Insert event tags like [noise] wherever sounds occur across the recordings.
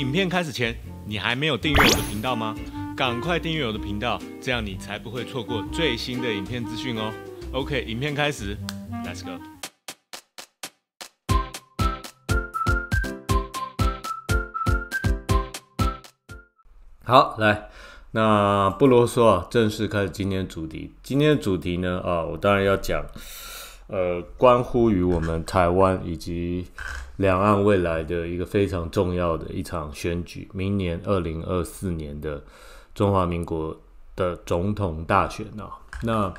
影片开始前，你还没有订阅我的频道吗？赶快订阅我的频道，这样你才不会错过最新的影片资讯哦。OK，影片开始，Let's go。好，来，那不啰嗦啊，正式开始今天的主题。今天的主题呢，啊，我当然要讲，呃，关乎于我们台湾以及。两岸未来的一个非常重要的一场选举，明年二零二四年的中华民国的总统大选啊。那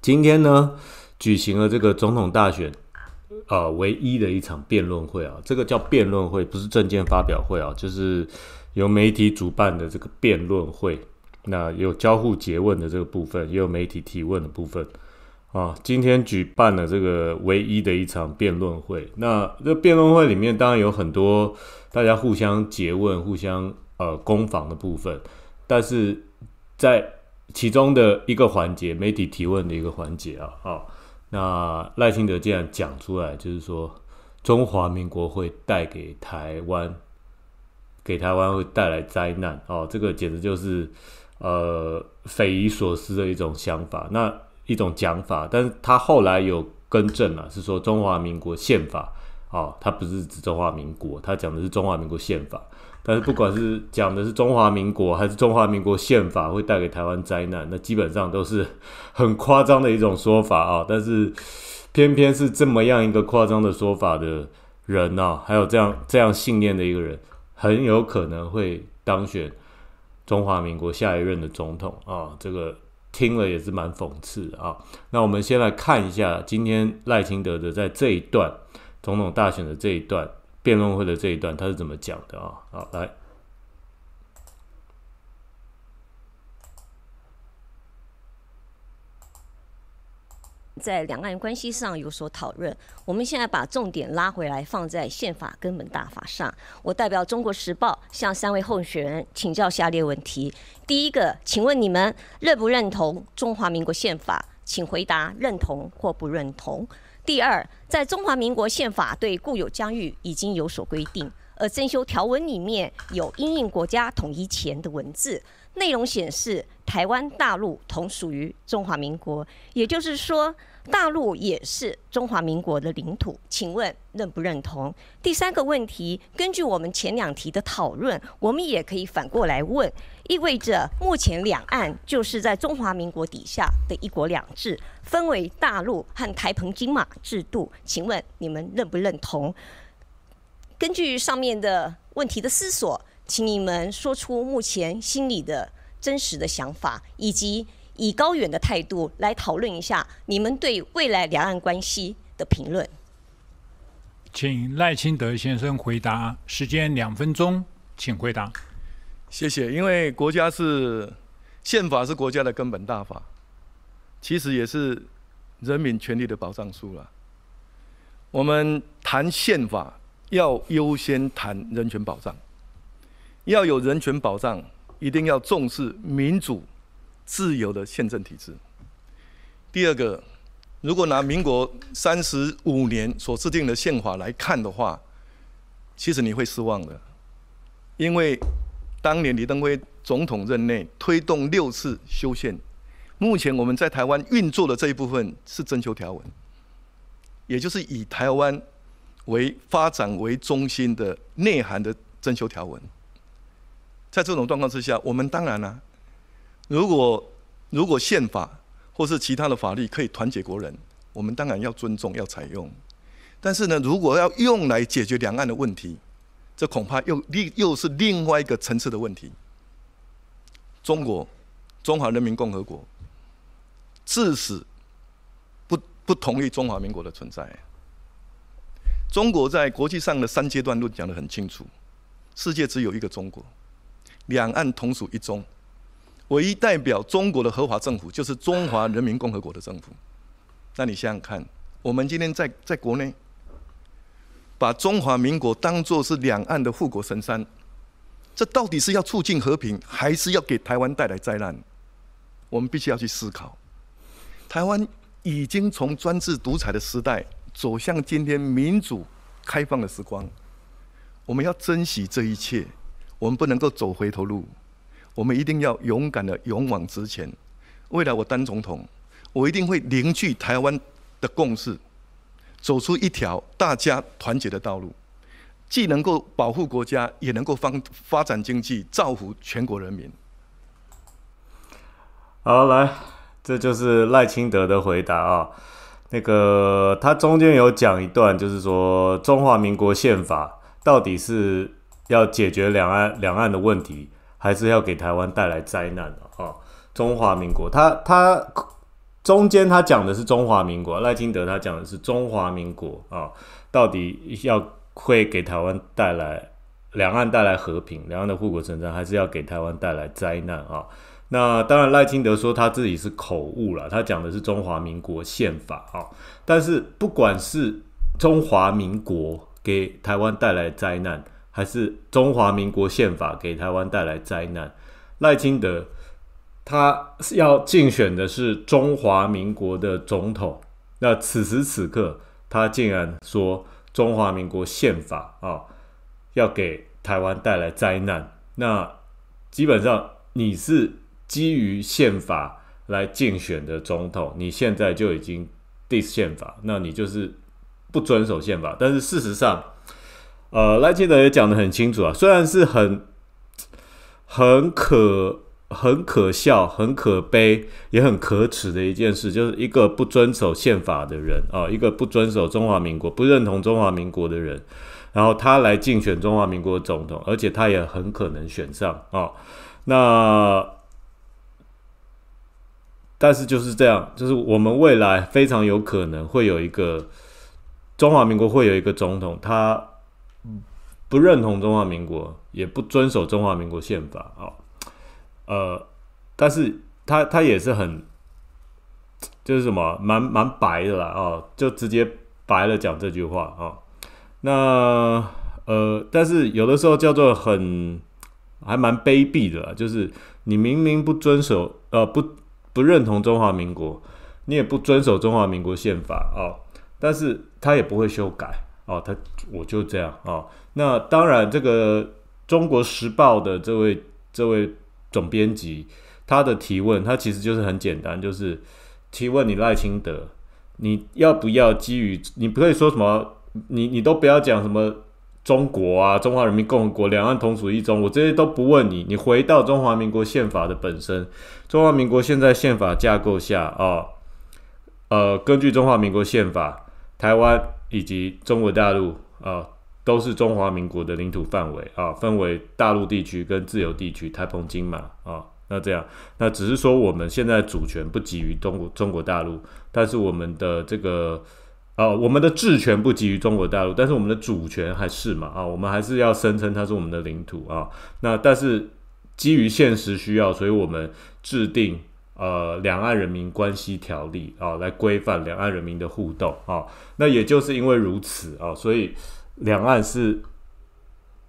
今天呢，举行了这个总统大选啊，唯一的一场辩论会啊，这个叫辩论会，不是证件发表会啊，就是由媒体主办的这个辩论会。那有交互诘问的这个部分，也有媒体提问的部分。啊，今天举办了这个唯一的一场辩论会。那这辩论会里面当然有很多大家互相诘问、互相呃攻防的部分，但是在其中的一个环节，媒体提问的一个环节啊，啊，那赖清德竟然讲出来，就是说中华民国会带给台湾，给台湾会带来灾难哦，这个简直就是呃匪夷所思的一种想法。那一种讲法，但是他后来有更正了，是说中华民国宪法啊，他不是指中华民国，他讲的是中华民国宪法。但是不管是讲的是中华民国还是中华民国宪法，会带给台湾灾难，那基本上都是很夸张的一种说法啊。但是偏偏是这么样一个夸张的说法的人啊，还有这样这样信念的一个人，很有可能会当选中华民国下一任的总统啊，这个。听了也是蛮讽刺啊。那我们先来看一下今天赖清德的在这一段总统大选的这一段辩论会的这一段他是怎么讲的啊？好，来。在两岸关系上有所讨论，我们现在把重点拉回来放在宪法根本大法上。我代表中国时报向三位候选人请教下列问题：第一个，请问你们认不认同中华民国宪法？请回答认同或不认同。第二，在中华民国宪法对固有疆域已经有所规定。而增修条文里面有应印国家统一前的文字，内容显示台湾、大陆同属于中华民国，也就是说，大陆也是中华民国的领土。请问认不认同？第三个问题，根据我们前两题的讨论，我们也可以反过来问，意味着目前两岸就是在中华民国底下的一国两制，分为大陆和台澎金马制度。请问你们认不认同？根据上面的问题的思索，请你们说出目前心里的真实的想法，以及以高远的态度来讨论一下你们对未来两岸关系的评论。请赖清德先生回答，时间两分钟，请回答。谢谢。因为国家是宪法是国家的根本大法，其实也是人民权利的保障书了。我们谈宪法。要优先谈人权保障，要有人权保障，一定要重视民主、自由的宪政体制。第二个，如果拿民国三十五年所制定的宪法来看的话，其实你会失望的，因为当年李登辉总统任内推动六次修宪，目前我们在台湾运作的这一部分是征求条文，也就是以台湾。为发展为中心的内涵的征修条文，在这种状况之下，我们当然呢，如果如果宪法或是其他的法律可以团结国人，我们当然要尊重要采用。但是呢，如果要用来解决两岸的问题，这恐怕又另又是另外一个层次的问题。中国，中华人民共和国，自始不不同意中华民国的存在。中国在国际上的三阶段论讲得很清楚：，世界只有一个中国，两岸同属一中，唯一代表中国的合法政府就是中华人民共和国的政府。那你想想看，我们今天在在国内把中华民国当作是两岸的护国神山，这到底是要促进和平，还是要给台湾带来灾难？我们必须要去思考。台湾已经从专制独裁的时代。走向今天民主开放的时光，我们要珍惜这一切，我们不能够走回头路，我们一定要勇敢的勇往直前。未来我当总统，我一定会凝聚台湾的共识，走出一条大家团结的道路，既能够保护国家，也能够发发展经济，造福全国人民。好，来，这就是赖清德的回答啊。那个，他中间有讲一段，就是说中华民国宪法到底是要解决两岸两岸的问题，还是要给台湾带来灾难的啊？中华民国，他他中间他讲的是中华民国，赖清德他讲的是中华民国啊，到底要会给台湾带来两岸带来和平，两岸的护国神山，还是要给台湾带来灾难啊？那当然，赖清德说他自己是口误了，他讲的是中华民国宪法啊。但是不管是中华民国给台湾带来灾难，还是中华民国宪法给台湾带来灾难，赖清德他要竞选的是中华民国的总统。那此时此刻，他竟然说中华民国宪法啊要给台湾带来灾难，那基本上你是。基于宪法来竞选的总统，你现在就已经 dis 宪法，那你就是不遵守宪法。但是事实上，呃，赖清德也讲得很清楚啊，虽然是很很可、很可笑、很可悲，也很可耻的一件事，就是一个不遵守宪法的人啊，一个不遵守中华民国、不认同中华民国的人，然后他来竞选中华民国总统，而且他也很可能选上啊，那。但是就是这样，就是我们未来非常有可能会有一个中华民国会有一个总统，他不认同中华民国，也不遵守中华民国宪法啊。呃，但是他他也是很，就是什么，蛮蛮白的了啊，就直接白了讲这句话啊。那呃，但是有的时候叫做很还蛮卑鄙的，就是你明明不遵守，呃不。不认同中华民国，你也不遵守中华民国宪法啊，但是他也不会修改哦，他我就这样啊。那当然，这个《中国时报》的这位这位总编辑，他的提问，他其实就是很简单，就是提问你赖清德，你要不要基于你不会说什么，你你都不要讲什么。中国啊，中华人民共和国，两岸同属一中，我这些都不问你。你回到中华民国宪法的本身，中华民国现在宪法架构下啊，呃，根据中华民国宪法，台湾以及中国大陆啊，都是中华民国的领土范围啊，分为大陆地区跟自由地区，台澎金马啊，那这样，那只是说我们现在主权不基于中国中国大陆，但是我们的这个。啊，我们的治权不基于中国大陆，但是我们的主权还是嘛啊，我们还是要声称它是我们的领土啊。那但是基于现实需要，所以我们制定呃两岸人民关系条例啊，来规范两岸人民的互动啊。那也就是因为如此啊，所以两岸是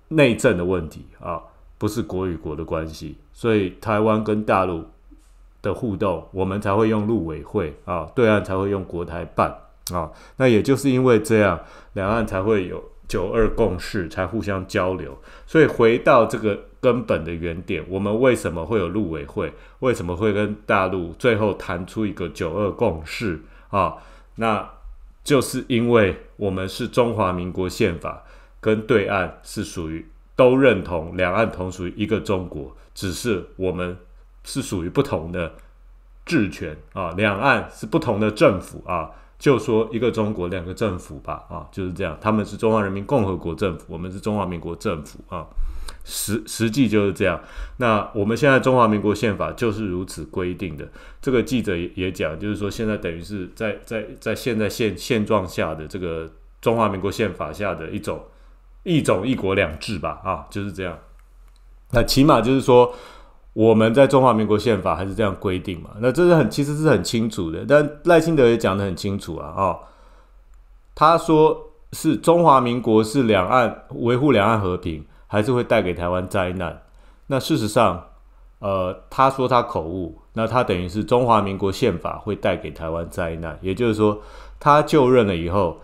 内政的问题啊，不是国与国的关系。所以台湾跟大陆的互动，我们才会用陆委会啊，对岸才会用国台办。啊，那也就是因为这样，两岸才会有九二共识，才互相交流。所以回到这个根本的原点，我们为什么会有陆委会？为什么会跟大陆最后谈出一个九二共识？啊，那就是因为我们是中华民国宪法，跟对岸是属于都认同两岸同属于一个中国，只是我们是属于不同的治权啊，两岸是不同的政府啊。就说一个中国两个政府吧，啊，就是这样，他们是中华人民共和国政府，我们是中华民国政府啊，实实际就是这样。那我们现在中华民国宪法就是如此规定的。这个记者也讲，就是说现在等于是在在在现在现现状下的这个中华民国宪法下的一种一种一国两制吧，啊，就是这样。那起码就是说。我们在中华民国宪法还是这样规定嘛？那这是很其实是很清楚的。但赖清德也讲得很清楚啊，哦，他说是中华民国是两岸维护两岸和平，还是会带给台湾灾难。那事实上，呃，他说他口误，那他等于是中华民国宪法会带给台湾灾难。也就是说，他就任了以后，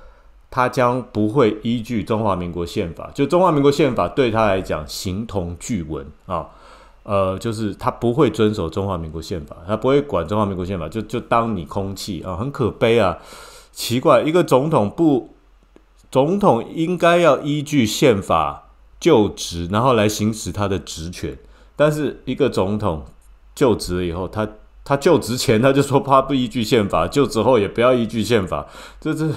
他将不会依据中华民国宪法。就中华民国宪法对他来讲，形同具文啊。呃，就是他不会遵守中华民国宪法，他不会管中华民国宪法，就就当你空气啊，很可悲啊，奇怪，一个总统不，总统应该要依据宪法就职，然后来行使他的职权，但是一个总统就职了以后，他他就职前他就说他不依据宪法，就职后也不要依据宪法，这这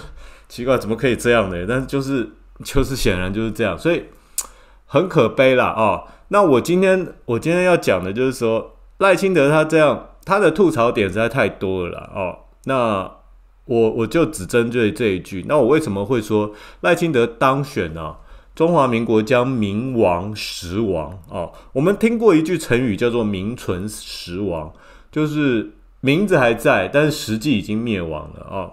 奇怪，怎么可以这样呢？但是就是就是显然就是这样，所以 [laughs] 很可悲了哦。那我今天我今天要讲的就是说赖清德他这样他的吐槽点实在太多了哦。那我我就只针对这一句。那我为什么会说赖清德当选呢？中华民国将名亡实亡哦。我们听过一句成语叫做名存实亡，就是名字还在，但是实际已经灭亡了哦。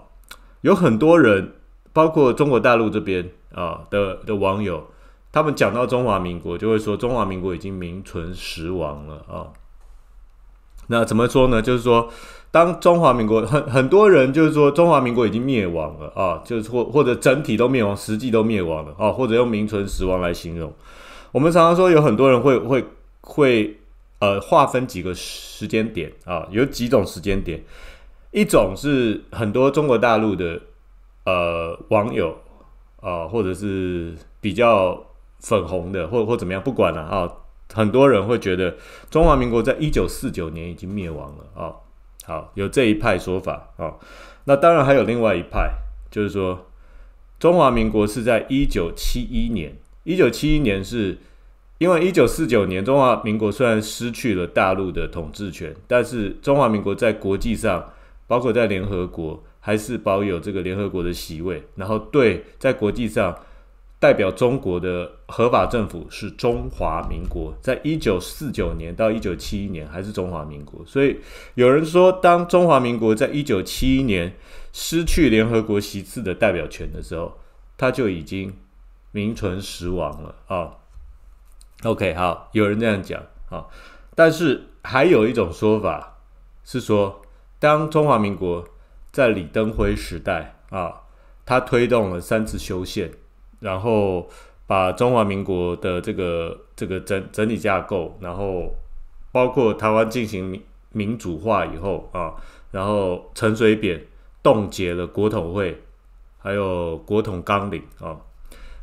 有很多人，包括中国大陆这边啊的的网友。他们讲到中华民国，就会说中华民国已经名存实亡了啊。那怎么说呢？就是说，当中华民国很很多人就是说中华民国已经灭亡了啊，就是或或者整体都灭亡，实际都灭亡了啊，或者用名存实亡来形容。我们常常说有很多人会会会呃划分几个时间点啊，有几种时间点。一种是很多中国大陆的呃网友啊，或者是比较。粉红的，或或怎么样，不管了啊！很多人会觉得中华民国在一九四九年已经灭亡了啊，好有这一派说法啊。那当然还有另外一派，就是说中华民国是在一九七一年。一九七一年是因为一九四九年中华民国虽然失去了大陆的统治权，但是中华民国在国际上，包括在联合国，还是保有这个联合国的席位。然后对，在国际上。代表中国的合法政府是中华民国，在一九四九年到一九七一年还是中华民国，所以有人说，当中华民国在一九七一年失去联合国席次的代表权的时候，他就已经名存实亡了啊。OK，好，有人这样讲啊，但是还有一种说法是说，当中华民国在李登辉时代啊，他推动了三次修宪。然后把中华民国的这个这个整整体架构，然后包括台湾进行民主化以后啊，然后陈水扁冻结了国统会，还有国统纲领啊，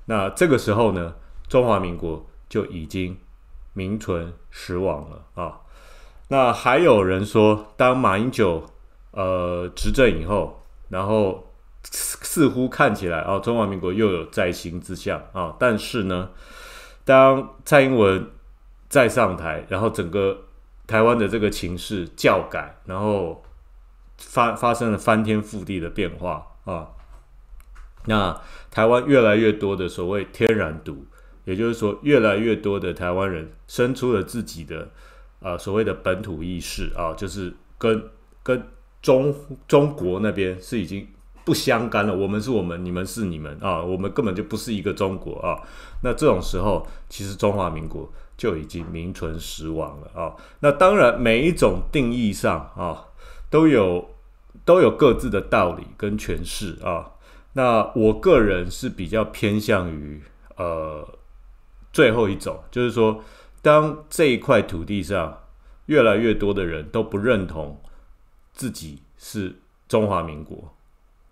那这个时候呢，中华民国就已经名存实亡了啊。那还有人说，当马英九呃执政以后，然后。似乎看起来啊，中华民国又有在兴之象啊。但是呢，当蔡英文再上台，然后整个台湾的这个情势教改，然后发发生了翻天覆地的变化啊。那台湾越来越多的所谓天然独，也就是说，越来越多的台湾人生出了自己的啊所谓的本土意识啊，就是跟跟中中国那边是已经。不相干了，我们是我们，你们是你们啊，我们根本就不是一个中国啊。那这种时候，其实中华民国就已经名存实亡了啊。那当然，每一种定义上啊，都有都有各自的道理跟诠释啊。那我个人是比较偏向于呃最后一种，就是说，当这一块土地上越来越多的人都不认同自己是中华民国。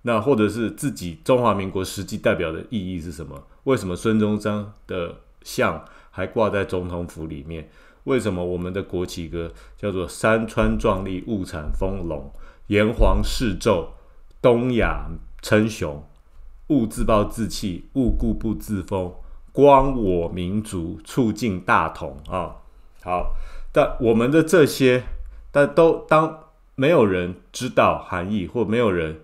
那或者是自己中华民国实际代表的意义是什么？为什么孙中山的像还挂在总统府里面？为什么我们的国旗歌叫做“山川壮丽，物产丰隆，炎黄世胄，东亚称雄”？勿自暴自弃，勿固步自封，光我民族，促进大同啊！好，但我们的这些，但都当没有人知道含义，或没有人。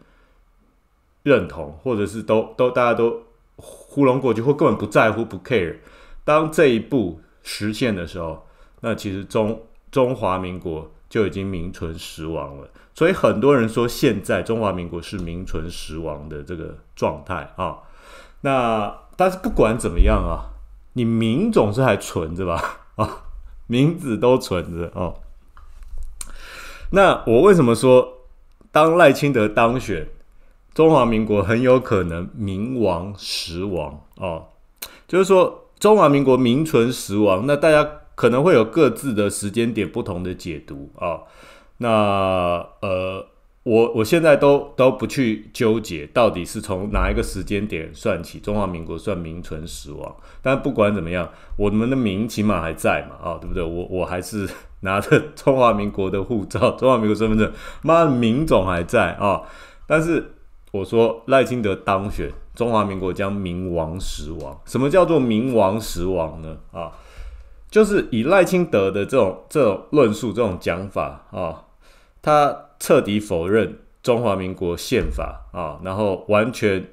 认同，或者是都都大家都糊弄过去，或根本不在乎不 care。当这一步实现的时候，那其实中中华民国就已经名存实亡了。所以很多人说，现在中华民国是名存实亡的这个状态啊。那但是不管怎么样啊，你名总是还存着吧？啊，名字都存着哦。那我为什么说，当赖清德当选？中华民国很有可能名亡实亡哦，就是说中华民国名存实亡。那大家可能会有各自的时间点不同的解读啊。那呃，我我现在都都不去纠结到底是从哪一个时间点算起中华民国算名存实亡。但不管怎么样，我们的名起码还在嘛啊，对不对？我我还是 [laughs] 拿着中华民国的护照、中华民国身份证，妈名种还在啊。但是。我说赖清德当选，中华民国将名亡实亡。什么叫做名亡实亡呢？啊，就是以赖清德的这种这种论述、这种讲法啊，他彻底否认中华民国宪法啊，然后完全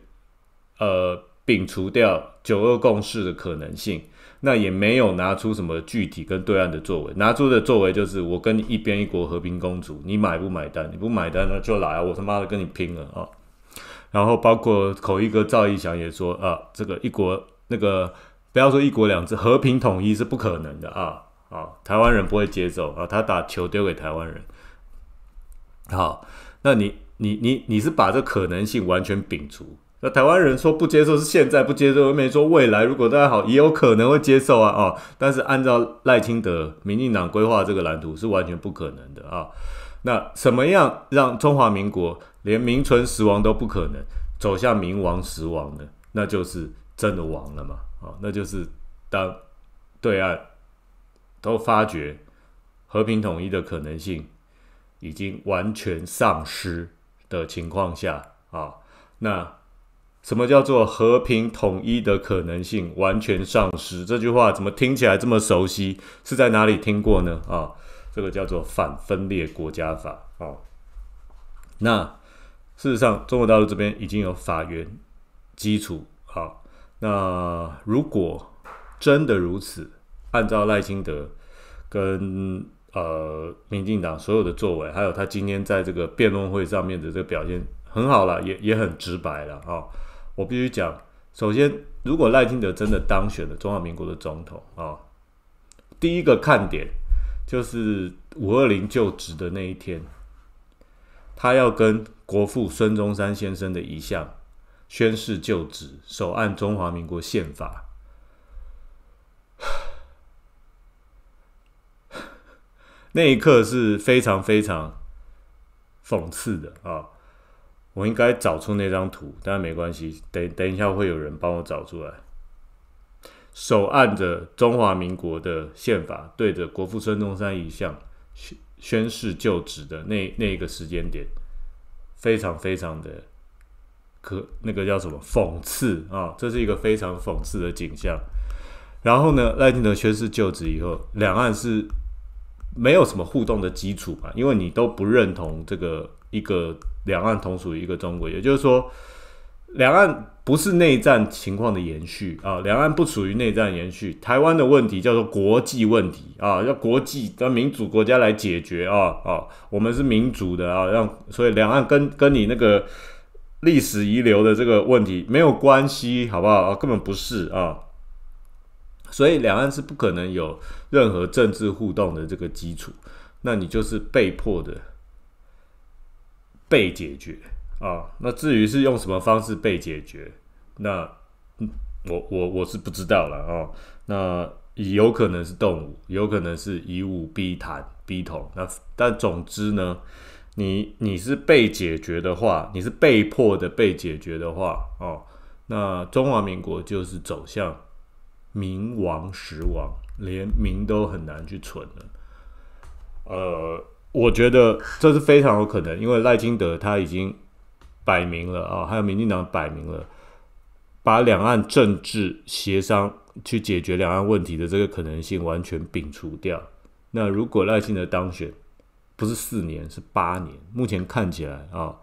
呃摒除掉九二共识的可能性。那也没有拿出什么具体跟对岸的作为，拿出的作为就是我跟你一边一国和平共处，你买不买单？你不买单那就来，我他妈的跟你拼了啊！然后包括口译哥赵一翔也说啊，这个一国那个不要说一国两制，和平统一是不可能的啊啊，台湾人不会接受啊，他把球丢给台湾人。好，那你你你你是把这可能性完全摒除？那台湾人说不接受是现在不接受，没说未来如果大家好也有可能会接受啊啊，但是按照赖清德民进党规划这个蓝图是完全不可能的啊。那什么样让中华民国？连名存实亡都不可能，走向名亡实亡的，那就是真的亡了嘛？啊，那就是当对岸都发觉和平统一的可能性已经完全丧失的情况下，啊，那什么叫做和平统一的可能性完全丧失？这句话怎么听起来这么熟悉？是在哪里听过呢？啊，这个叫做《反分裂国家法》哦，那。事实上，中国大陆这边已经有法源基础。好，那如果真的如此，按照赖清德跟呃民进党所有的作为，还有他今天在这个辩论会上面的这个表现，很好了，也也很直白了啊。我必须讲，首先，如果赖清德真的当选了中华民国的总统啊，第一个看点就是五二零就职的那一天。他要跟国父孙中山先生的遗像宣誓就职，手按中华民国宪法，[sighs] 那一刻是非常非常讽刺的啊！我应该找出那张图，但没关系，等等一下会有人帮我找出来。手按着中华民国的宪法，对着国父孙中山遗像宣。宣誓就职的那那一个时间点，非常非常的可那个叫什么讽刺啊，这是一个非常讽刺的景象。然后呢，赖清德宣誓就职以后，两岸是没有什么互动的基础吧，因为你都不认同这个一个两岸同属于一个中国，也就是说。两岸不是内战情况的延续啊，两岸不属于内战延续。台湾的问题叫做国际问题啊，要国际、要民主国家来解决啊啊！我们是民主的啊，让所以两岸跟跟你那个历史遗留的这个问题没有关系，好不好？根本不是啊，所以两岸是不可能有任何政治互动的这个基础。那你就是被迫的被解决。啊，那至于是用什么方式被解决，那我我我是不知道了啊。那有可能是动物，有可能是以武逼谈、逼统。那但总之呢，你你是被解决的话，你是被迫的被解决的话，哦，那中华民国就是走向民亡时亡，连民都很难去存了。呃，我觉得这是非常有可能，因为赖金德他已经。摆明了啊，还有民进党摆明了，把两岸政治协商去解决两岸问题的这个可能性完全摒除掉。那如果赖清德当选，不是四年，是八年。目前看起来啊，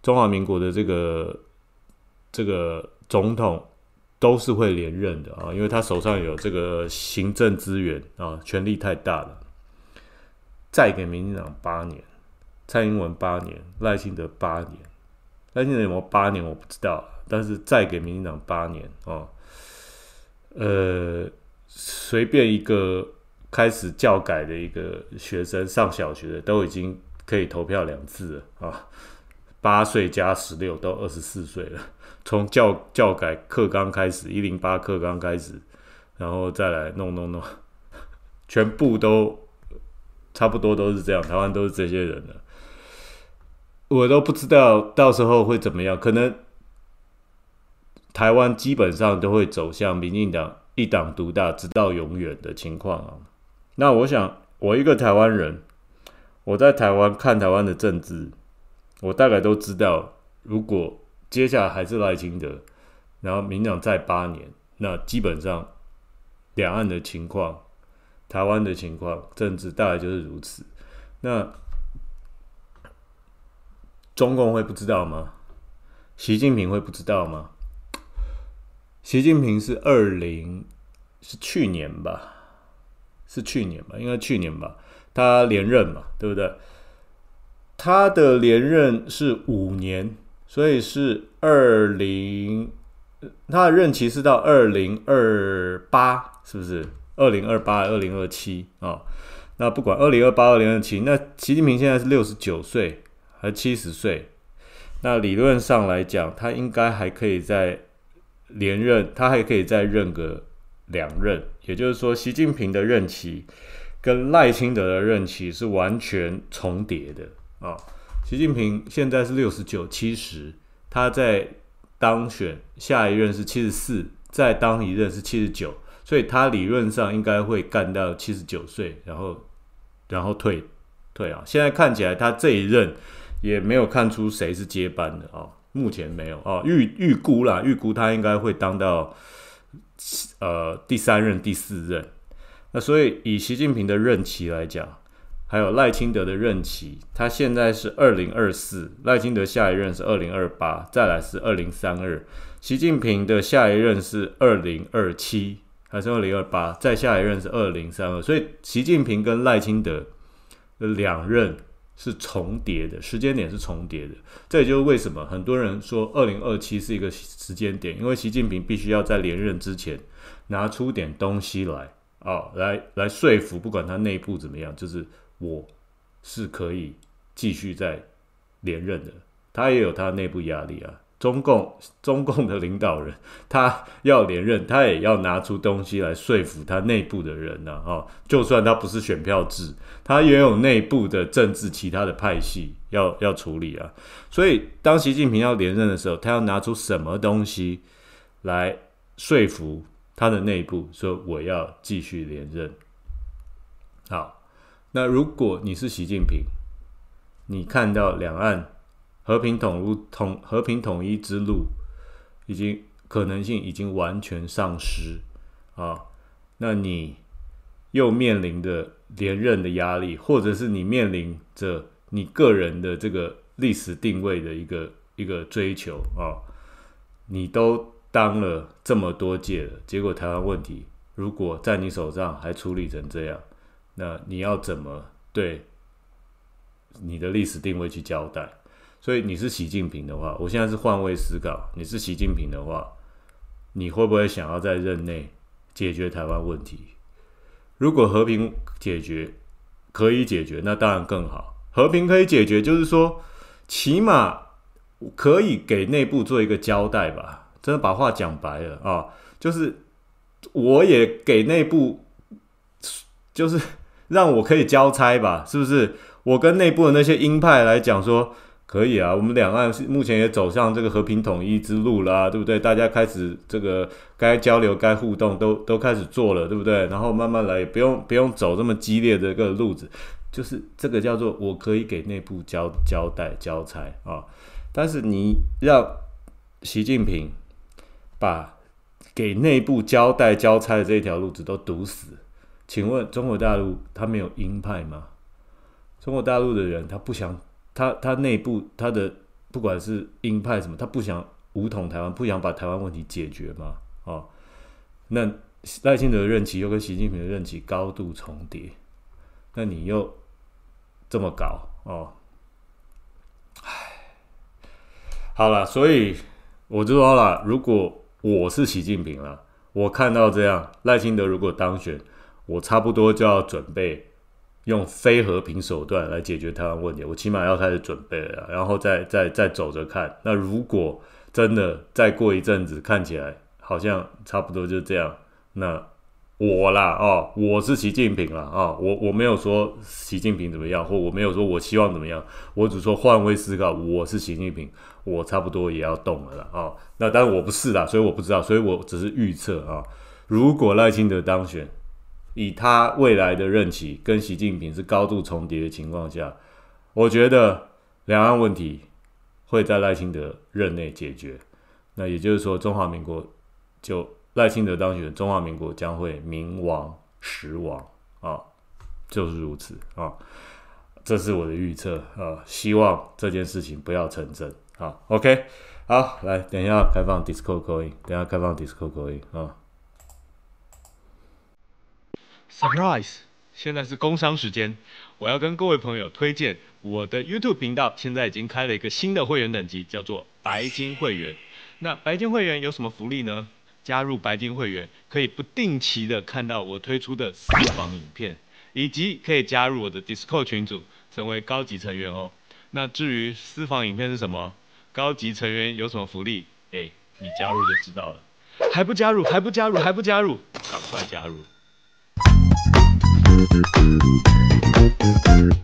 中华民国的这个这个总统都是会连任的啊，因为他手上有这个行政资源啊，权力太大了。再给民进党八年，蔡英文八年，赖清德八年。那现在没有八年我不知道，但是再给民进党八年啊，呃，随便一个开始教改的一个学生上小学的都已经可以投票两次了啊，八岁加十六都二十四岁了，从教教改课纲开始一零八课纲开始，然后再来弄弄弄，全部都差不多都是这样，台湾都是这些人了。我都不知道到时候会怎么样，可能台湾基本上都会走向民进党一党独大直到永远的情况啊。那我想，我一个台湾人，我在台湾看台湾的政治，我大概都知道，如果接下来还是赖清德，然后民党再八年，那基本上两岸的情况、台湾的情况、政治大概就是如此。那中共会不知道吗？习近平会不知道吗？习近平是二零，是去年吧？是去年吧？应该去年吧？他连任嘛，对不对？他的连任是五年，所以是二零，他的任期是到二零二八，是不是？二零二八，二零二七啊？那不管二零二八、二零二七，那习近平现在是六十九岁。还七十岁，那理论上来讲，他应该还可以再连任，他还可以再任个两任。也就是说，习近平的任期跟赖清德的任期是完全重叠的啊。习近平现在是六十九、七十，他在当选下一任是七十四，再当一任是七十九，所以他理论上应该会干到七十九岁，然后然后退退啊。现在看起来，他这一任。也没有看出谁是接班的啊，目前没有哦，预预估啦，预估他应该会当到，呃，第三任、第四任。那所以以习近平的任期来讲，还有赖清德的任期，他现在是二零二四，赖清德下一任是二零二八，再来是二零三二，习近平的下一任是二零二七，还是二零二八，再下一任是二零三二。所以习近平跟赖清德的两任。是重叠的，时间点是重叠的，这也就是为什么很多人说二零二七是一个时间点，因为习近平必须要在连任之前拿出点东西来啊，来来说服，不管他内部怎么样，就是我是可以继续在连任的，他也有他内部压力啊。中共，中共的领导人，[laughs] 他要连任，他也要拿出东西来说服他内部的人呢。哈，就算他不是选票制，他也有内部的政治，其他的派系要要处理啊。所以，当习近平要连任的时候，他要拿出什么东西来说服他的内部，说我要继续连任。好，那如果你是习近平，你看到两岸。和平统入统和平统一之路，已经可能性已经完全丧失啊！那你又面临的连任的压力，或者是你面临着你个人的这个历史定位的一个一个追求啊！你都当了这么多届了，结果台湾问题如果在你手上还处理成这样，那你要怎么对你的历史定位去交代？所以你是习近平的话，我现在是换位思考。你是习近平的话，你会不会想要在任内解决台湾问题？如果和平解决可以解决，那当然更好。和平可以解决，就是说起码可以给内部做一个交代吧。真的把话讲白了啊，就是我也给内部，就是让我可以交差吧？是不是？我跟内部的那些鹰派来讲说。可以啊，我们两岸目前也走上这个和平统一之路啦，对不对？大家开始这个该交流、该互动，都都开始做了，对不对？然后慢慢来，也不用不用走这么激烈的一个路子，就是这个叫做我可以给内部交交代、交差啊。但是你让习近平把给内部交代交差的这一条路子都堵死，请问中国大陆他没有鹰派吗？中国大陆的人他不想。他他内部他的不管是鹰派什么，他不想武统台湾，不想把台湾问题解决嘛？哦，那赖清德的任期又跟习近平的任期高度重叠，那你又这么搞哦？唉，好了，所以我就说了，如果我是习近平了，我看到这样，赖清德如果当选，我差不多就要准备。用非和平手段来解决台湾问题，我起码要开始准备了，然后再、再、再走着看。那如果真的再过一阵子，看起来好像差不多就这样，那我啦，哦，我是习近平了，啊，我我没有说习近平怎么样，或我没有说我希望怎么样，我只说换位思考，我是习近平，我差不多也要动了啦啊，那当然我不是啦，所以我不知道，所以我只是预测啊，如果赖清德当选。以他未来的任期跟习近平是高度重叠的情况下，我觉得两岸问题会在赖清德任内解决。那也就是说，中华民国就赖清德当选，中华民国将会名亡实亡啊，就是如此啊。这是我的预测啊，希望这件事情不要成真啊。OK，好，来，等一下开放 Discord 口音，等下开放 Discord 口音啊。Surprise！现在是工商时间，我要跟各位朋友推荐我的 YouTube 频道，现在已经开了一个新的会员等级，叫做白金会员。那白金会员有什么福利呢？加入白金会员可以不定期的看到我推出的私房影片，以及可以加入我的 Discord 群组，成为高级成员哦。那至于私房影片是什么，高级成员有什么福利，哎，你加入就知道了。还不加入？还不加入？还不加入？赶快加入！Thank you.